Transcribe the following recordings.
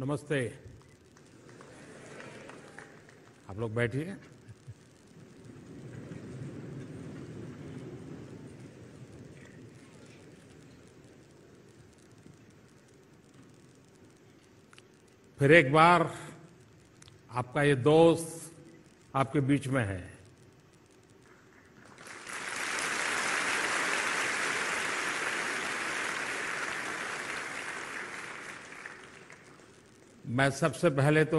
नमस्ते आप लोग बैठिए फिर एक बार आपका ये दोस्त आपके बीच में है मैं सबसे पहले तो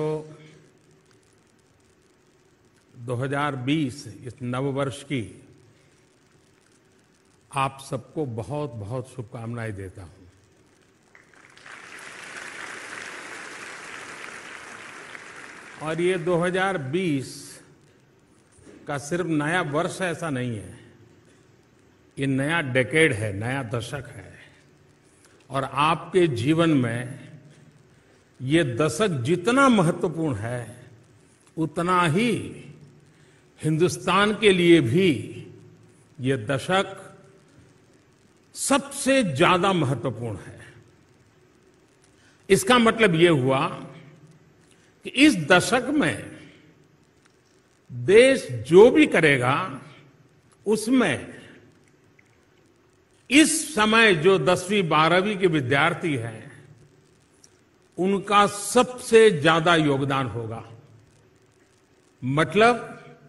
2020 इस नववर्ष की आप सबको बहुत बहुत शुभकामनाएं देता हूं और ये 2020 का सिर्फ नया वर्ष ऐसा नहीं है ये नया डेकेड है नया दशक है और आपके जीवन में ये दशक जितना महत्वपूर्ण है उतना ही हिंदुस्तान के लिए भी ये दशक सबसे ज्यादा महत्वपूर्ण है इसका मतलब ये हुआ कि इस दशक में देश जो भी करेगा उसमें इस समय जो दसवीं बारहवीं के विद्यार्थी हैं उनका सबसे ज्यादा योगदान होगा मतलब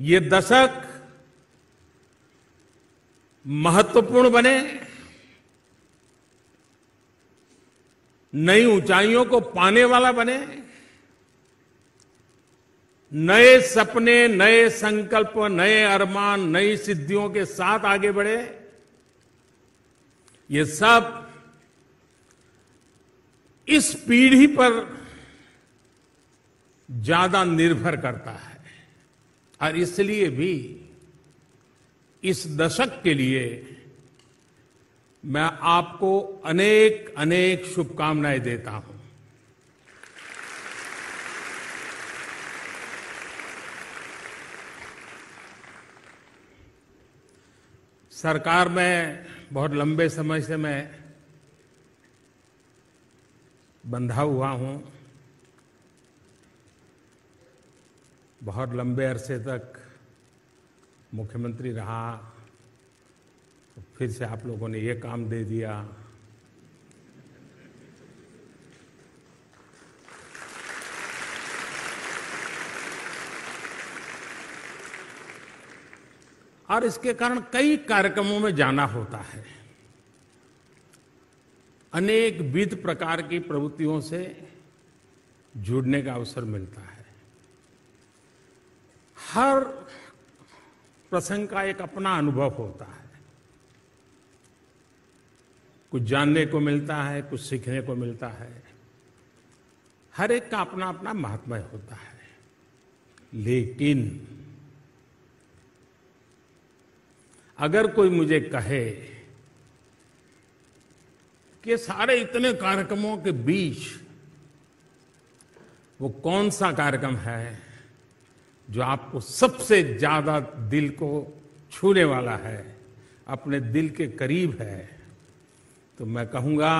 ये दशक महत्वपूर्ण बने नई ऊंचाइयों को पाने वाला बने नए सपने नए संकल्प नए अरमान नई सिद्धियों के साथ आगे बढ़े ये सब इस पीढ़ी पर ज्यादा निर्भर करता है और इसलिए भी इस दशक के लिए मैं आपको अनेक अनेक शुभकामनाएं देता हूं सरकार में बहुत लंबे समय से मैं बंधा हुआ हूँ बहुत लंबे अरसे तक मुख्यमंत्री रहा तो फिर से आप लोगों ने ये काम दे दिया और इसके कारण कई कार्यक्रमों में जाना होता है अनेक विध प्रकार की प्रवृत्तियों से जुड़ने का अवसर मिलता है हर प्रसंग का एक अपना अनुभव होता है कुछ जानने को मिलता है कुछ सीखने को मिलता है हर एक का अपना अपना महात्मा होता है लेकिन अगर कोई मुझे कहे कि सारे इतने कार्यक्रमों के बीच वो कौन सा कार्यक्रम है जो आपको सबसे ज्यादा दिल को छूने वाला है अपने दिल के करीब है तो मैं कहूंगा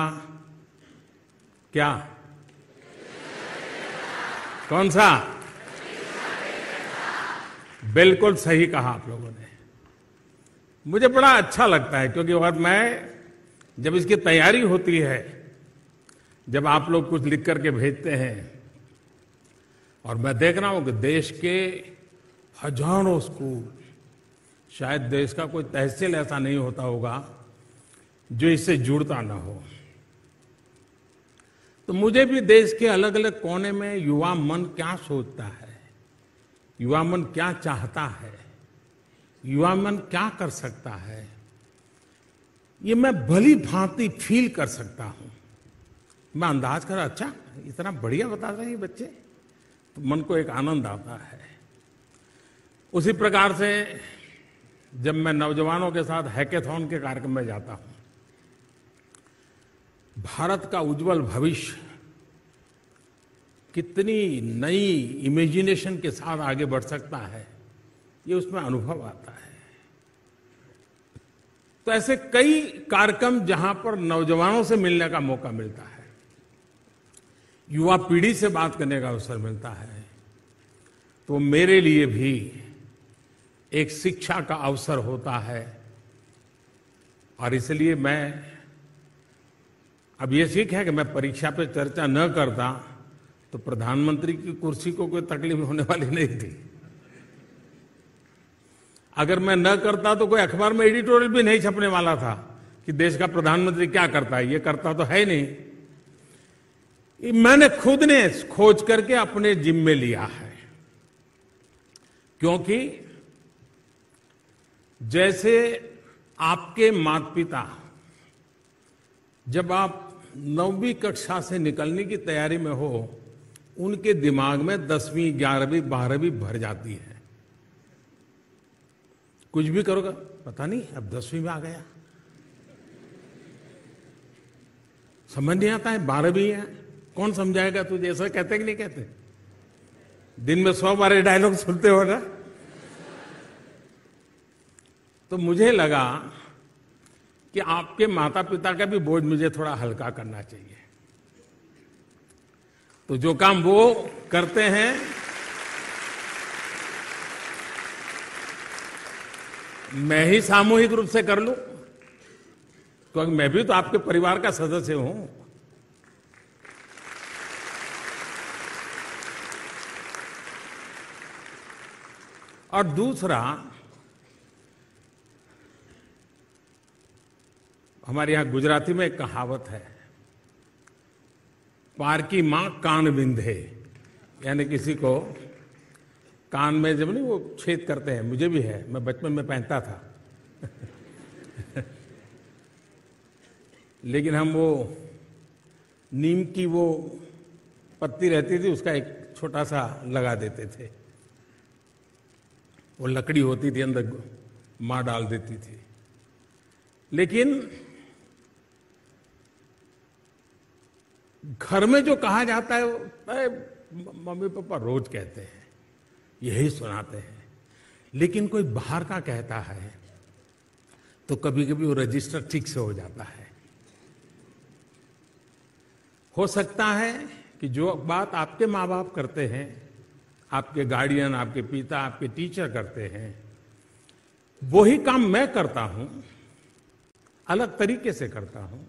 क्या कौन सा बिल्कुल सही कहा आप लोगों ने मुझे बड़ा अच्छा लगता है क्योंकि वह मैं जब इसकी तैयारी होती है जब आप लोग कुछ लिख करके भेजते हैं और मैं देख रहा हूं कि देश के हजारों स्कूल शायद देश का कोई तहसील ऐसा नहीं होता होगा जो इससे जुड़ता ना हो तो मुझे भी देश के अलग अलग कोने में युवा मन क्या सोचता है युवा मन क्या चाहता है युवा मन क्या कर सकता है ये मैं भली भांति फील कर सकता हूं मैं अंदाज करा अच्छा इतना बढ़िया बता रहे हैं बच्चे तो मन को एक आनंद आता है उसी प्रकार से जब मैं नौजवानों के साथ हैकेथॉन के कार्यक्रम में जाता हूं भारत का उज्जवल भविष्य कितनी नई इमेजिनेशन के साथ आगे बढ़ सकता है ये उसमें अनुभव आता है तो ऐसे कई कार्यक्रम जहां पर नौजवानों से मिलने का मौका मिलता है युवा पीढ़ी से बात करने का अवसर मिलता है तो मेरे लिए भी एक शिक्षा का अवसर होता है और इसलिए मैं अब यह सीख है कि मैं परीक्षा पे चर्चा न करता तो प्रधानमंत्री की कुर्सी को कोई तकलीफ होने वाली नहीं थी अगर मैं न करता तो कोई अखबार में एडिटोरियल भी नहीं छपने वाला था कि देश का प्रधानमंत्री क्या करता है ये करता तो है नहीं मैंने खुद ने खोज करके अपने जिम्मे लिया है क्योंकि जैसे आपके माता पिता जब आप नौवीं कक्षा से निकलने की तैयारी में हो उनके दिमाग में दसवीं ग्यारहवीं बारहवीं भर जाती है कुछ भी करोगे पता नहीं अब दसवीं में आ गया समझ नहीं आता है बारहवीं है कौन समझाएगा तुझे ऐसा कहते कि नहीं कहते दिन में सौ बारे डायलॉग सुनते हो ना तो मुझे लगा कि आपके माता पिता का भी बोझ मुझे थोड़ा हल्का करना चाहिए तो जो काम वो करते हैं मैं ही सामूहिक रूप से कर लू क्योंकि तो मैं भी तो आपके परिवार का सदस्य हूं और दूसरा हमारे यहां गुजराती में एक कहावत है पार की मां कान बिंधे यानी किसी को कान में जब नहीं वो छेद करते हैं मुझे भी है मैं बचपन में पहनता था लेकिन हम वो नीम की वो पत्ती रहती थी उसका एक छोटा सा लगा देते थे वो लकड़ी होती थी अंदर माँ डाल देती थी लेकिन घर में जो कहा जाता है मम्मी पापा रोज कहते हैं यही सुनाते हैं लेकिन कोई बाहर का कहता है तो कभी कभी वो रजिस्टर ठीक से हो जाता है हो सकता है कि जो बात आपके माँ बाप करते हैं आपके गार्डियन आपके पिता आपके टीचर करते हैं वो ही काम मैं करता हूं अलग तरीके से करता हूं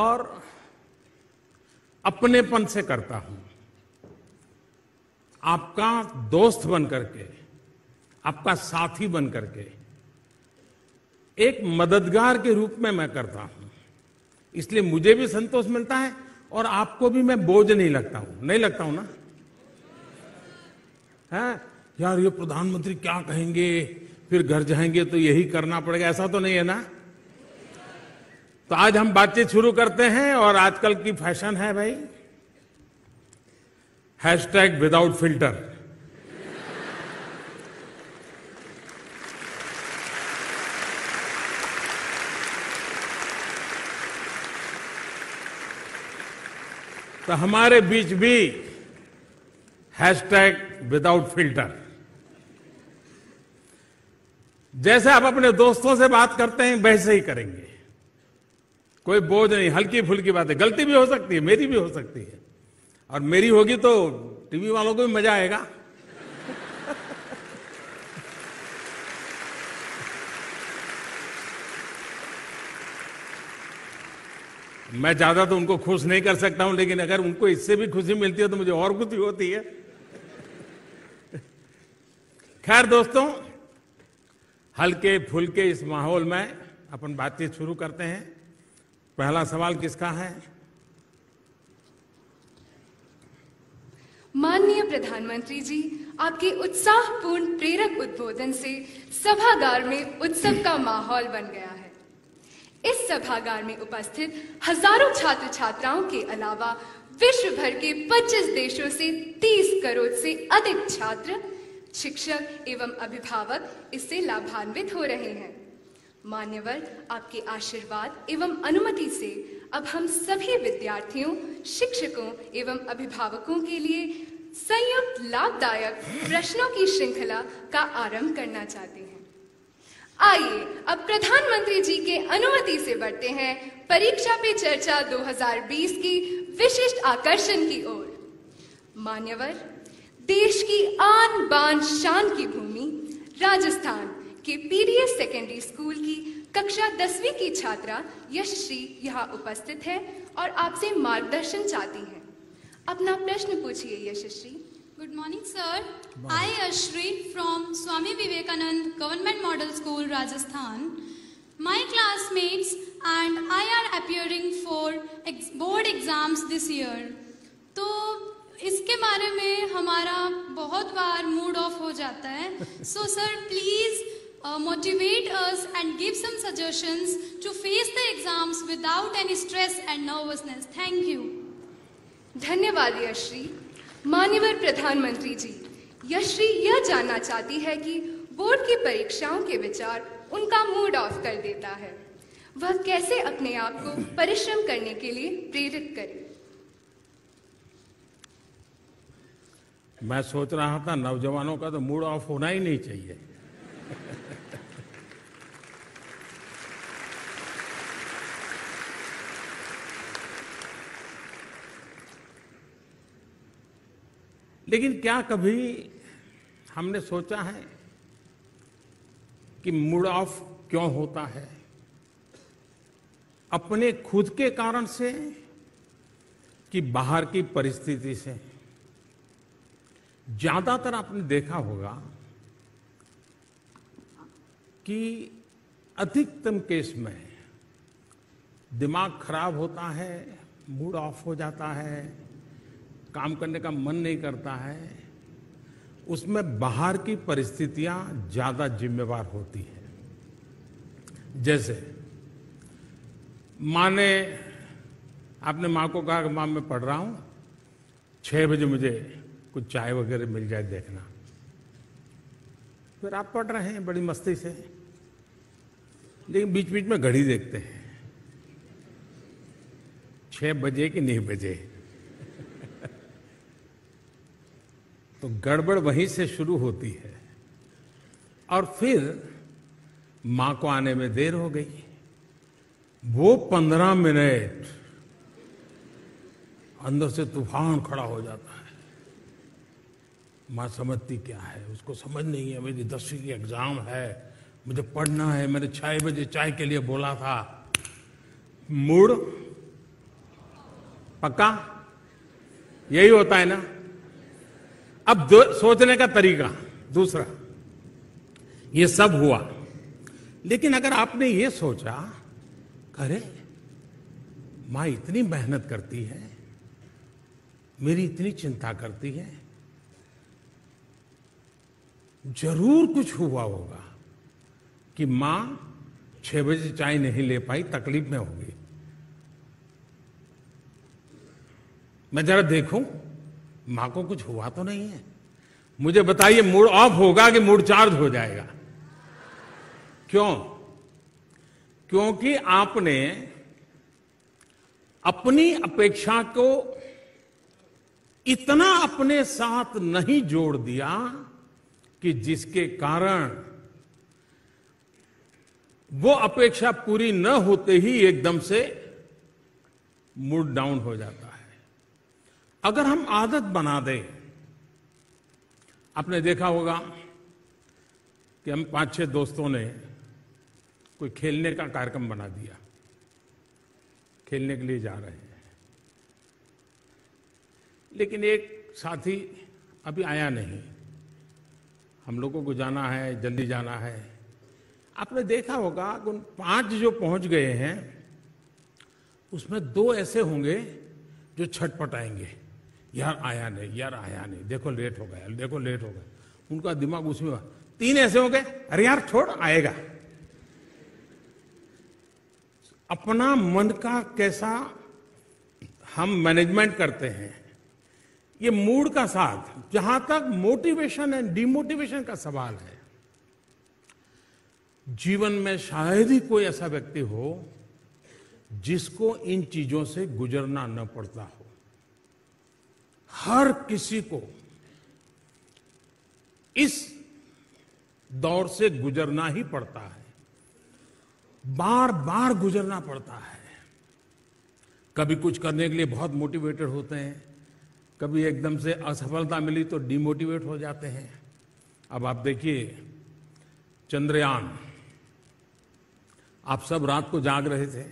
और अपनेपन से करता हूं आपका दोस्त बन करके आपका साथी बन करके एक मददगार के रूप में मैं करता हूं इसलिए मुझे भी संतोष मिलता है और आपको भी मैं बोझ नहीं लगता हूं नहीं लगता हूं ना है यार ये प्रधानमंत्री क्या कहेंगे फिर घर जाएंगे तो यही करना पड़ेगा ऐसा तो नहीं है ना तो आज हम बातचीत शुरू करते हैं और आजकल की फैशन है भाई हैशटैग विदाउट फिल्टर तो हमारे बीच भी हैशटैग विदाउट फिल्टर जैसे आप अपने दोस्तों से बात करते हैं वैसे ही करेंगे कोई बोझ नहीं हल्की फुल्की बातें गलती भी हो सकती है मेरी भी हो सकती है और मेरी होगी तो टीवी वालों को भी मजा आएगा मैं ज्यादा तो उनको खुश नहीं कर सकता हूं लेकिन अगर उनको इससे भी खुशी मिलती है तो मुझे और खुशी होती है खैर दोस्तों हल्के फुलके इस माहौल में अपन बातचीत शुरू करते हैं पहला सवाल किसका है माननीय प्रधानमंत्री जी आपके उत्साहपूर्ण प्रेरक उद्बोधन से सभागार में उत्सव का माहौल बन गया है इस सभागार में उपस्थित हजारों छात्र छात्राओं के अलावा विश्व भर के 25 देशों से 30 करोड़ से अधिक छात्र शिक्षक एवं अभिभावक इससे लाभान्वित हो रहे हैं मान्यवर आपके आशीर्वाद एवं अनुमति से अब हम सभी विद्यार्थियों शिक्षकों एवं अभिभावकों के लिए संयुक्त लाभदायक प्रश्नों की श्रृंखला का आरंभ करना चाहते हैं आइए अब प्रधानमंत्री जी के अनुमति से बढ़ते हैं परीक्षा पे चर्चा 2020 की विशिष्ट आकर्षण की ओर मान्यवर देश की आन बान शान की भूमि राजस्थान के पीडीएस सेकेंडरी स्कूल की कक्षा दसवीं की छात्रा यशश्री यहाँ उपस्थित है और आपसे मार्गदर्शन चाहती है अपना प्रश्न पूछिए Yashashri good morning sir I Yashri from Swami Vivekananda government model school Rajasthan My classmates and I are appearing for ex board exams this year. तो इसके बारे में हमारा बहुत बार मूड ऑफ हो जाता है so sir please uh, motivate us and give some suggestions to face the exams without any stress and nervousness. Thank you. धन्यवाद यश्री मान्यवर प्रधानमंत्री जी यश्री यह जानना चाहती है कि बोर्ड की परीक्षाओं के विचार उनका मूड ऑफ कर देता है वह कैसे अपने आप को परिश्रम करने के लिए प्रेरित करे मैं सोच रहा था नौजवानों का तो मूड ऑफ होना ही नहीं चाहिए लेकिन क्या कभी हमने सोचा है कि मूड ऑफ क्यों होता है अपने खुद के कारण से कि बाहर की परिस्थिति से ज्यादातर आपने देखा होगा कि अधिकतम केस में दिमाग खराब होता है मूड ऑफ हो जाता है काम करने का मन नहीं करता है उसमें बाहर की परिस्थितियां ज्यादा जिम्मेवार होती हैं जैसे माँ ने आपने माँ को कहा कि माँ मैं पढ़ रहा हूँ छह बजे मुझे कुछ चाय वगैरह मिल जाए देखना फिर आप पढ़ रहे हैं बड़ी मस्ती से लेकिन बीच बीच में घड़ी देखते हैं छह बजे कि नहीं बजे तो गड़बड़ वहीं से शुरू होती है और फिर मां को आने में देर हो गई वो पंद्रह मिनट अंदर से तूफान खड़ा हो जाता है माँ समझती क्या है उसको समझ नहीं है मेरी दसवीं की एग्ज़ाम है मुझे पढ़ना है मैंने छः बजे चाय के लिए बोला था मूड पक्का यही होता है ना अब सोचने का तरीका दूसरा ये सब हुआ लेकिन अगर आपने ये सोचा अरे माँ इतनी मेहनत करती है मेरी इतनी चिंता करती है जरूर कुछ हुआ होगा कि मां छह बजे चाय नहीं ले पाई तकलीफ में होगी मैं जरा देखूं मां को कुछ हुआ तो नहीं है मुझे बताइए मूड ऑफ होगा कि मूड चार्ज हो जाएगा क्यों क्योंकि आपने अपनी अपेक्षा को इतना अपने साथ नहीं जोड़ दिया कि जिसके कारण वो अपेक्षा पूरी न होते ही एकदम से मूड डाउन हो जाता है अगर हम आदत बना दें आपने देखा होगा कि हम पांच छह दोस्तों ने कोई खेलने का कार्यक्रम बना दिया खेलने के लिए जा रहे हैं लेकिन एक साथी अभी आया नहीं हम लोगों को जाना है जल्दी जाना है आपने देखा होगा कि उन पांच जो पहुंच गए हैं उसमें दो ऐसे होंगे जो छटपट आएंगे यार आया नहीं यार आया नहीं देखो लेट हो गया देखो लेट हो गया उनका दिमाग उसमें तीन ऐसे होंगे अरे यार छोड़ आएगा अपना मन का कैसा हम मैनेजमेंट करते हैं ये मूड का साथ जहां तक मोटिवेशन एंड डिमोटिवेशन का सवाल है जीवन में शायद ही कोई ऐसा व्यक्ति हो जिसको इन चीजों से गुजरना न पड़ता हो हर किसी को इस दौर से गुजरना ही पड़ता है बार बार गुजरना पड़ता है कभी कुछ करने के लिए बहुत मोटिवेटेड होते हैं कभी एकदम से असफलता मिली तो डिमोटिवेट हो जाते हैं अब आप देखिए चंद्रयान आप सब रात को जाग रहे थे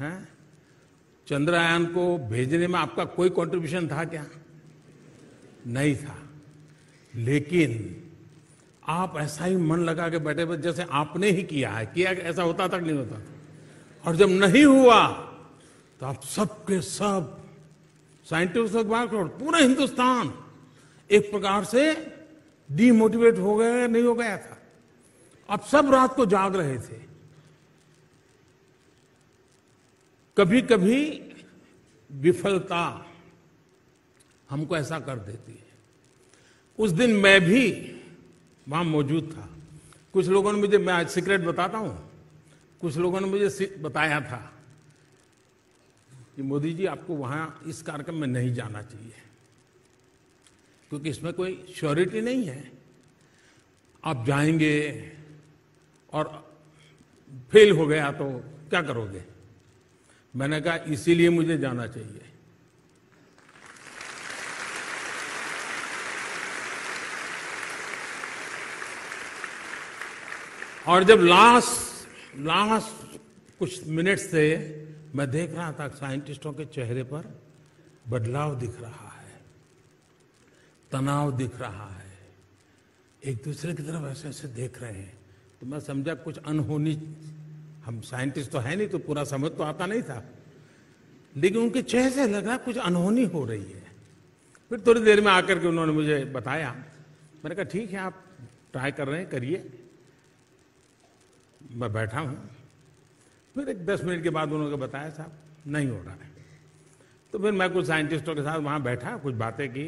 हैं चंद्रयान को भेजने में आपका कोई कंट्रीब्यूशन था क्या नहीं था लेकिन आप ऐसा ही मन लगा के बैठे बैठे जैसे आपने ही किया है किया ऐसा होता कि नहीं होता और जब नहीं हुआ तो आप सबके सब साइंटिफिक वर्कआउट पूरा हिंदुस्तान एक प्रकार से डीमोटिवेट हो गया नहीं हो गया था अब सब रात को जाग रहे थे कभी कभी विफलता हमको ऐसा कर देती है उस दिन मैं भी वहां मौजूद था कुछ लोगों ने मुझे मैं आज सीक्रेट बताता हूं कुछ लोगों ने मुझे बताया था कि मोदी जी आपको वहां इस कार्यक्रम में नहीं जाना चाहिए क्योंकि इसमें कोई श्योरिटी नहीं है आप जाएंगे और फेल हो गया तो क्या करोगे मैंने कहा इसीलिए मुझे जाना चाहिए और जब लास्ट लास्ट कुछ मिनट्स थे मैं देख रहा था साइंटिस्टों के चेहरे पर बदलाव दिख रहा है तनाव दिख रहा है एक दूसरे की तरफ ऐसे ऐसे देख रहे हैं तो मैं समझा कुछ अनहोनी हम साइंटिस्ट तो है नहीं तो पूरा समझ तो आता नहीं था लेकिन उनके चेहरे से लगा कुछ अनहोनी हो रही है फिर थोड़ी देर में आकर के उन्होंने मुझे बताया मैंने कहा ठीक है आप ट्राई कर रहे हैं करिए मैं बैठा हूं फिर एक दस मिनट के बाद उन्होंने बताया साहब नहीं हो रहा है तो फिर मैं कुछ साइंटिस्टों के साथ वहां बैठा कुछ बातें की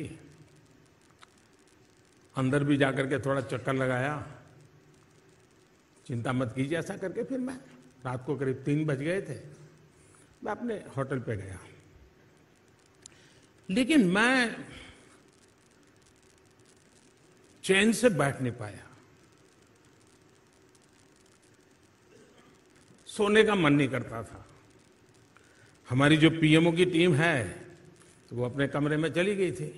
अंदर भी जाकर के थोड़ा चक्कर लगाया चिंता मत कीजिए ऐसा करके फिर मैं रात को करीब तीन बज गए थे मैं अपने होटल पे गया लेकिन मैं चैन से बैठ नहीं पाया सोने का मन नहीं करता था हमारी जो पीएमओ की टीम है तो वो अपने कमरे में चली गई थी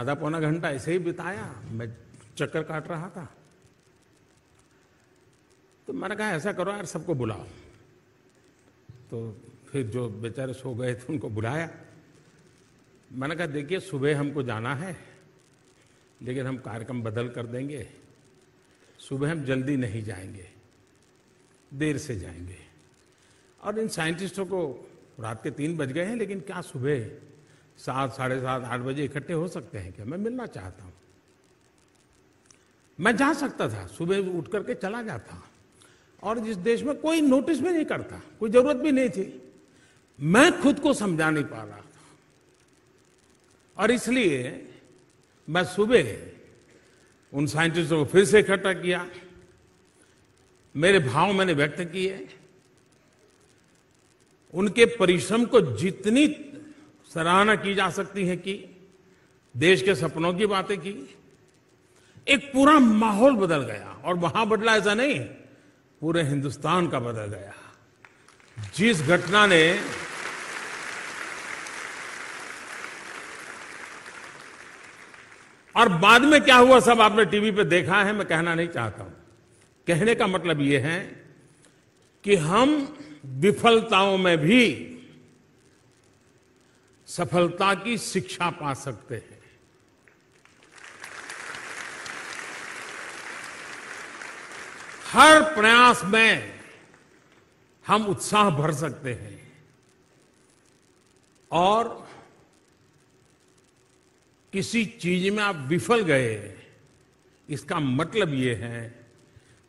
आधा पौना घंटा ऐसे ही बिताया मैं चक्कर काट रहा था तो मैंने कहा ऐसा करो यार सबको बुलाओ तो फिर जो बेचारे सो गए थे उनको बुलाया मैंने कहा देखिए सुबह हमको जाना है लेकिन हम कार्यक्रम बदल कर देंगे सुबह हम जल्दी नहीं जाएंगे देर से जाएंगे और इन साइंटिस्टों को रात के तीन बज गए हैं लेकिन क्या सुबह सात साढ़े सात आठ बजे इकट्ठे हो सकते हैं क्या मैं मिलना चाहता हूं मैं जा सकता था सुबह उठ करके चला जाता और जिस देश में कोई नोटिस भी नहीं करता कोई जरूरत भी नहीं थी मैं खुद को समझा नहीं पा रहा था और इसलिए मैं सुबह उन साइंटिस्टों को फिर से इकट्ठा किया मेरे भाव मैंने व्यक्त किए उनके परिश्रम को जितनी सराहना की जा सकती है कि देश के सपनों की बातें की एक पूरा माहौल बदल गया और वहां बदला ऐसा नहीं पूरे हिंदुस्तान का बदल गया जिस घटना ने और बाद में क्या हुआ सब आपने टीवी पे देखा है मैं कहना नहीं चाहता हूं कहने का मतलब यह है कि हम विफलताओं में भी सफलता की शिक्षा पा सकते हैं हर प्रयास में हम उत्साह भर सकते हैं और किसी चीज में आप विफल गए इसका मतलब ये है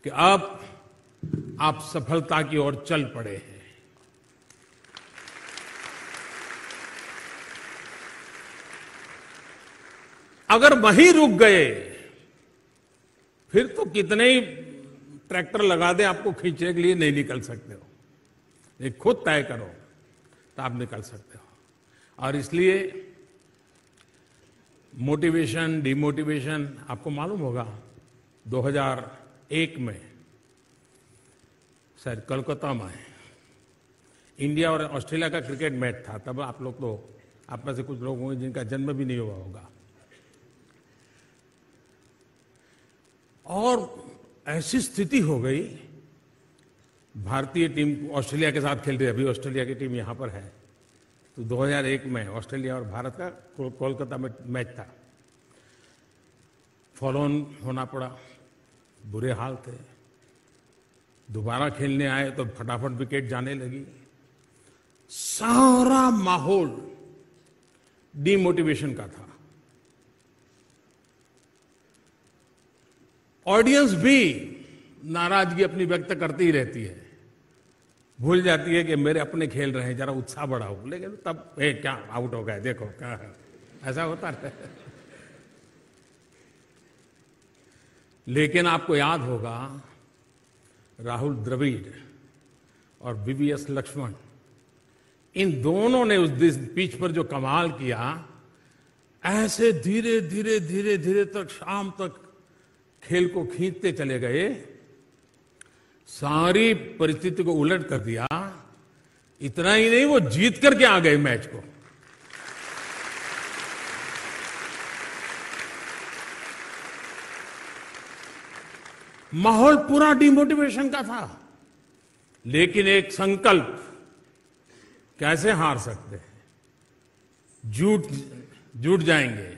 कि अब आप सफलता की ओर चल पड़े हैं अगर वहीं रुक गए फिर तो कितने ही ट्रैक्टर लगा दे आपको खींचने के लिए नहीं निकल सकते हो एक खुद तय करो तो आप निकल सकते हो और इसलिए मोटिवेशन डिमोटिवेशन आपको मालूम होगा 2001 में शायद कोलकाता में इंडिया और ऑस्ट्रेलिया का क्रिकेट मैच था तब आप लोग तो आप में से कुछ लोग होंगे जिनका जन्म भी नहीं हुआ होगा और ऐसी स्थिति हो गई भारतीय टीम ऑस्ट्रेलिया के साथ खेल रही है अभी ऑस्ट्रेलिया की टीम यहां पर है तो 2001 में ऑस्ट्रेलिया और भारत का कोलकाता में मैच था ऑन होना पड़ा बुरे हाल थे दोबारा खेलने आए तो फटाफट विकेट जाने लगी सारा माहौल डिमोटिवेशन का था ऑडियंस भी नाराजगी अपनी व्यक्त करती ही रहती है भूल जाती है कि मेरे अपने खेल रहे हैं जरा उत्साह बढ़ाओ लेकिन तब ए क्या आउट हो गए देखो क्या ऐसा होता है लेकिन आपको याद होगा राहुल द्रविड़ और बीवीएस लक्ष्मण इन दोनों ने उस पिच पर जो कमाल किया ऐसे धीरे धीरे धीरे धीरे तक शाम तक खेल को खींचते चले गए सारी परिस्थिति को उलट कर दिया इतना ही नहीं वो जीत करके आ गए मैच को माहौल पूरा डिमोटिवेशन का था लेकिन एक संकल्प कैसे हार सकते हैं जूट जुट जाएंगे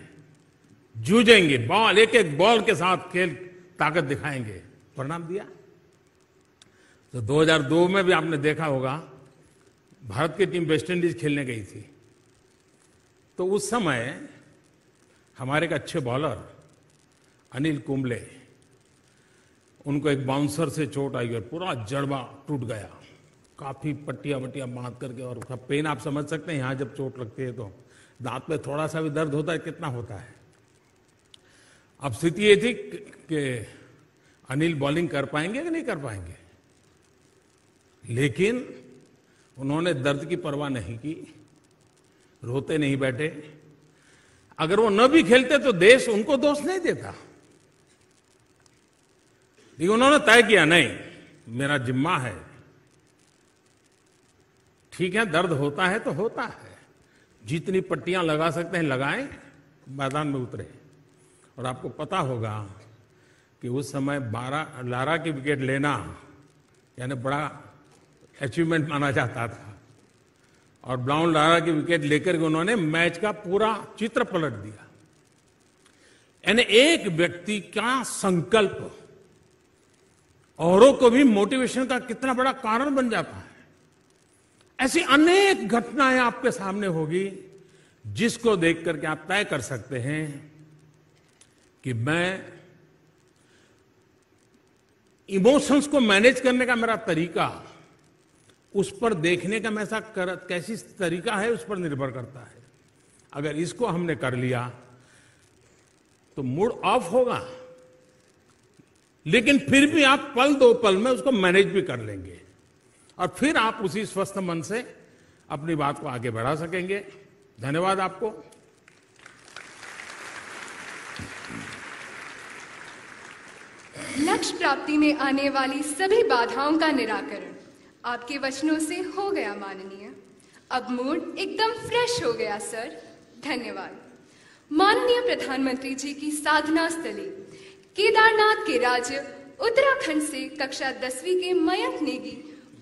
जूझेंगे बॉल एक एक बॉल के साथ खेल ताकत दिखाएंगे परिणाम दिया तो 2002 में भी आपने देखा होगा भारत की टीम वेस्टइंडीज खेलने गई थी तो उस समय हमारे एक अच्छे बॉलर अनिल कुंबले उनको एक बाउंसर से चोट आई और पूरा जड़बा टूट गया काफ़ी पट्टिया वट्टियाँ बांध करके और उसका पेन आप समझ सकते हैं यहां जब चोट लगती है तो दांत में थोड़ा सा भी दर्द होता है कितना होता है अब स्थिति ये थी कि अनिल बॉलिंग कर पाएंगे कि नहीं कर पाएंगे लेकिन उन्होंने दर्द की परवाह नहीं की रोते नहीं बैठे अगर वो न भी खेलते तो देश उनको दोष नहीं देता लेकिन उन्होंने तय किया नहीं मेरा जिम्मा है ठीक है दर्द होता है तो होता है जितनी पट्टियां लगा सकते हैं लगाएं मैदान में उतरे और आपको पता होगा कि उस समय बारह लारा की विकेट लेना यानी बड़ा अचीवमेंट माना जाता था और ब्राउन लारा की विकेट लेकर के उन्होंने मैच का पूरा चित्र पलट दिया यानी एक व्यक्ति का संकल्प औरों को भी मोटिवेशन का कितना बड़ा कारण बन जाता है ऐसी अनेक घटनाएं आपके सामने होगी जिसको देख करके आप तय कर सकते हैं कि मैं इमोशंस को मैनेज करने का मेरा तरीका उस पर देखने का मैसा कर कैसी तरीका है उस पर निर्भर करता है अगर इसको हमने कर लिया तो मूड ऑफ होगा लेकिन फिर भी आप पल दो पल में उसको मैनेज भी कर लेंगे और फिर आप उसी स्वस्थ मन से अपनी बात को आगे बढ़ा सकेंगे धन्यवाद आपको लक्ष्य प्राप्ति में आने वाली सभी बाधाओं का निराकरण आपके वचनों से हो गया माननीय अब मूड एकदम फ्रेश हो गया सर धन्यवाद माननीय प्रधानमंत्री जी की साधना स्थली केदारनाथ के राज्य उत्तराखंड से कक्षा दसवीं के Mayank Negi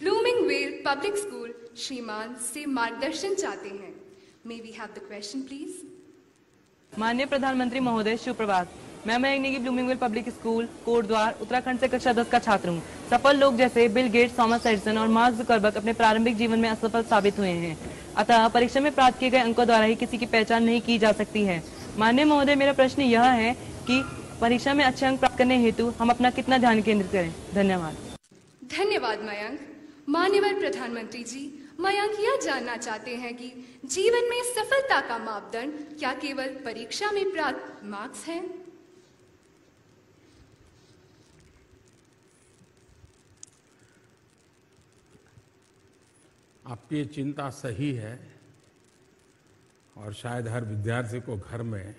blooming vale public school श्रीमान से मार्गदर्शन चाहते हैं may we have the question please माननीय प्रधानमंत्री महोदय सुप्रभात मैं मैगनी की पब्लिक स्कूल कोटद्वार उत्तराखंड से कक्षा दस का छात्र हूँ सफल लोग जैसे बिल गेट्स थॉमस एडिसन और मार्क जुकरबर्ग अपने प्रारंभिक जीवन में असफल साबित हुए हैं अतः परीक्षा में प्राप्त किए गए अंकों द्वारा ही किसी की पहचान नहीं की जा सकती है माननीय महोदय मेरा प्रश्न यह है कि परीक्षा में अच्छे अंक प्राप्त करने हेतु हम अपना कितना ध्यान केंद्रित करें धन्यवाद धन्यवाद मयंक मान्यवर प्रधानमंत्री जी मयंक यह जानना चाहते हैं कि जीवन में सफलता का मापदंड क्या केवल परीक्षा में प्राप्त मार्क्स है आपकी ये चिंता सही है और शायद हर विद्यार्थी को घर में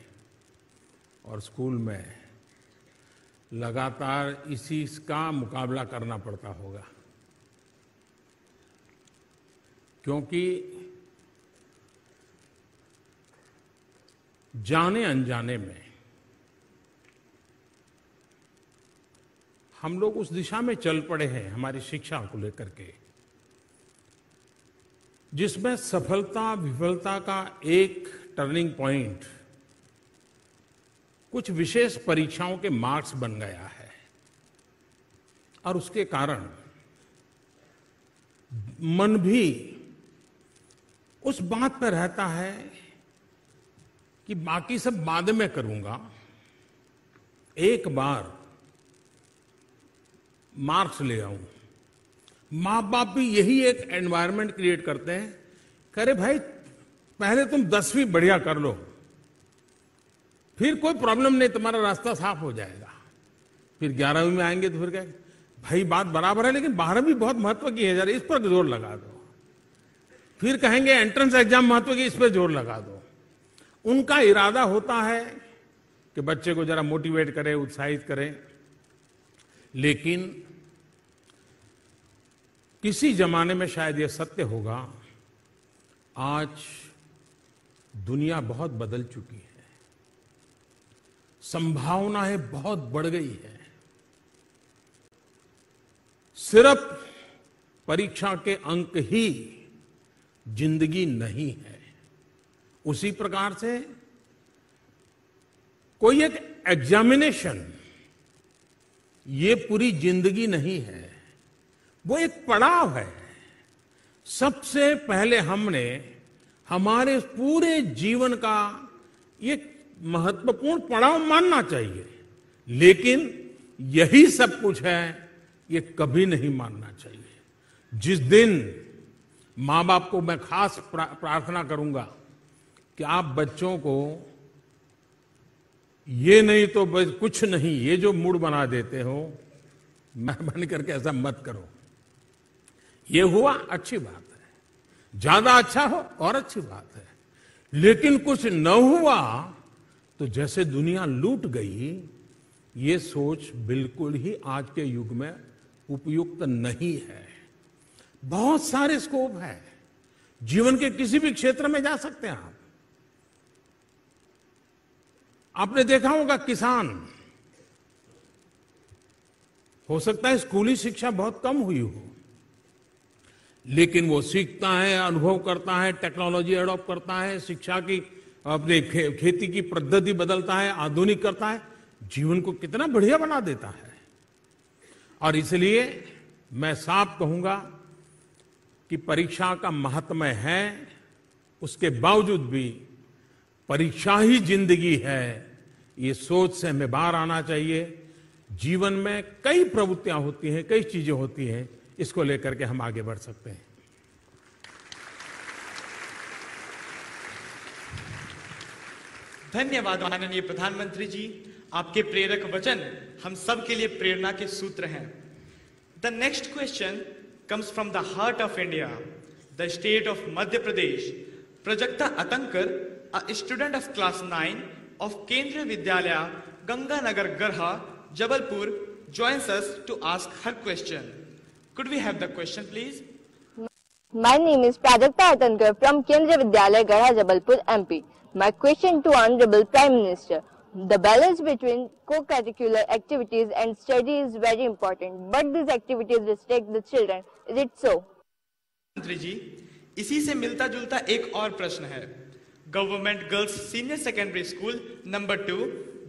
और स्कूल में लगातार इसी का मुकाबला करना पड़ता होगा क्योंकि जाने अनजाने में हम लोग उस दिशा में चल पड़े हैं हमारी शिक्षा को लेकर के जिसमें सफलता विफलता का एक टर्निंग पॉइंट कुछ विशेष परीक्षाओं के मार्क्स बन गया है और उसके कारण मन भी उस बात पर रहता है कि बाकी सब बाद में करूंगा एक बार मार्क्स ले आऊं माँ बाप भी यही एक एनवायरमेंट क्रिएट करते हैं करे भाई पहले तुम दसवीं बढ़िया कर लो फिर कोई प्रॉब्लम नहीं तुम्हारा रास्ता साफ हो जाएगा फिर ग्यारहवीं में आएंगे तो फिर क्या भाई बात बराबर है लेकिन बारहवीं बहुत महत्व की है जरा इस पर जोर लगा दो फिर कहेंगे एंट्रेंस एग्जाम महत्व की इस पर जोर लगा दो उनका इरादा होता है कि बच्चे को जरा मोटिवेट करें उत्साहित करें लेकिन किसी जमाने में शायद यह सत्य होगा आज दुनिया बहुत बदल चुकी है संभावनाएं बहुत बढ़ गई है सिर्फ परीक्षा के अंक ही जिंदगी नहीं है उसी प्रकार से कोई एक एग्जामिनेशन ये पूरी जिंदगी नहीं है वो एक पड़ाव है सबसे पहले हमने हमारे पूरे जीवन का एक महत्वपूर्ण पड़ाव मानना चाहिए लेकिन यही सब कुछ है ये कभी नहीं मानना चाहिए जिस दिन मां बाप को मैं खास प्रार्थना करूंगा कि आप बच्चों को ये नहीं तो कुछ नहीं ये जो मूड बना देते हो मेहरबानी करके ऐसा मत करो ये हुआ अच्छी बात है ज्यादा अच्छा हो और अच्छी बात है लेकिन कुछ न हुआ तो जैसे दुनिया लूट गई ये सोच बिल्कुल ही आज के युग में उपयुक्त नहीं है बहुत सारे स्कोप है जीवन के किसी भी क्षेत्र में जा सकते हैं आप आपने देखा होगा किसान हो सकता है स्कूली शिक्षा बहुत कम हुई हो लेकिन वो सीखता है अनुभव करता है टेक्नोलॉजी अडॉप्ट करता है शिक्षा की अपने खे, खेती की पद्धति बदलता है आधुनिक करता है जीवन को कितना बढ़िया बना देता है और इसलिए मैं साफ कहूंगा कि परीक्षा का महत्व है उसके बावजूद भी परीक्षा ही जिंदगी है ये सोच से हमें बाहर आना चाहिए जीवन में कई प्रवृत्तियां होती हैं कई चीजें होती हैं इसको लेकर के हम आगे बढ़ सकते हैं धन्यवाद माननीय प्रधानमंत्री जी आपके प्रेरक वचन हम सब के लिए प्रेरणा के सूत्र हैं the next question comes from the heart of India the state of Madhya Pradesh Prajakta Atankar a student of class nine of Kendriya Vidyalaya Ganganagar Garha Jabalpur joins us to ask her question Could we have the question, please? My name is Prajakta Atankar from Kendra Vidyalaya Garha Jabalpur, MP. My question to Honorable Prime Minister. The balance between co-curricular activities and study is very important, but these activities restrict the children. Is it so? मंत्री जी, इसी से मिलता जुलता एक और प्रश्न है government girls senior secondary school number two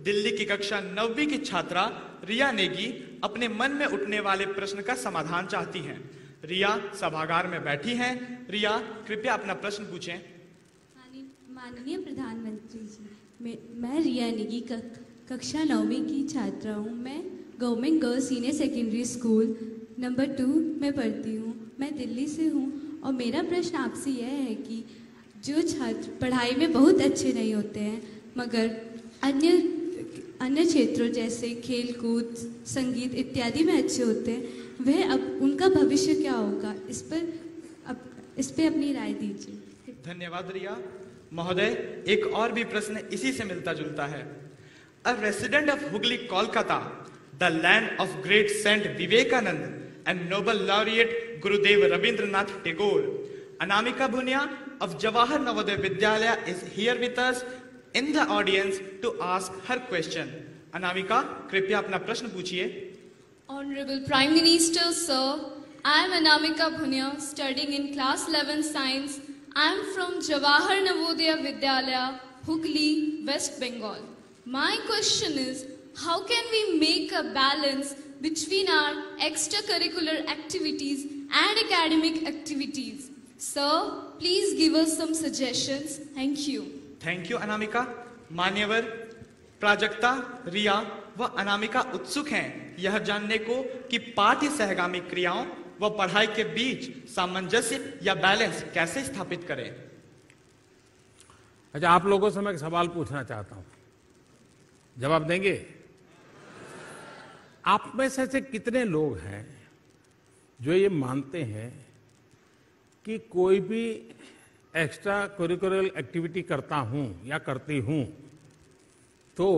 Delhi की कक्षा नौवीं की छात्रा रिया नेगी अपने मन में उठने वाले प्रश्न का समाधान चाहती हैं रिया सभागार में बैठी हैं रिया कृपया अपना प्रश्न पूछें माननीय प्रधानमंत्री जी मैं, मैं रिया नेगी कक्षा नौवीं की छात्रा हूँ मैं government girls senior secondary school number two में पढ़ती हूँ मैं दिल्ली से हूँ और मेरा प्रश्न आपसे यह है कि जो छात्र पढ़ाई में बहुत अच्छे नहीं होते हैं मगर अन्य अन्य क्षेत्रों जैसे खेल कूद संगीत इत्यादि में अच्छे होते हैं वह अब उनका भविष्य क्या होगा इस पर अब इस पर अपनी राय दीजिए धन्यवाद रिया महोदय एक और भी प्रश्न इसी से मिलता जुलता है a resident of Hooghly Kolkata the land of great saint Vivekananda and Nobel laureate Gurudev Rabindranath Tagore Anamika Bhunia of Jawahar Navodaya Vidyalaya is here with us In the audience to ask her question. Anamika, कृपया अपना प्रश्न पूछिए Honorable Prime Minister, sir, I am Anamika Bhunia, studying in class 11 science. I am from Jawahar Navodaya Vidyalaya, Hooghly, West Bengal. My question is, how can we make a balance between our extracurricular activities and academic activities? Sir, please give us some suggestions. Thank you. Thank you Anamika मान्यवर प्राजक्ता रिया व अनामिका उत्सुक हैं यह जानने को कि पाठ्य सहगामी क्रियाओं व पढ़ाई के बीच सामंजस्य या बैलेंस कैसे स्थापित करें अच्छा आप लोगों से मैं सवाल पूछना चाहता हूं जवाब देंगे आप में से ऐसे कितने लोग हैं जो ये मानते हैं कि कोई भी एक्स्ट्रा करिकुलर एक्टिविटी करता हूँ या करती हूँ तो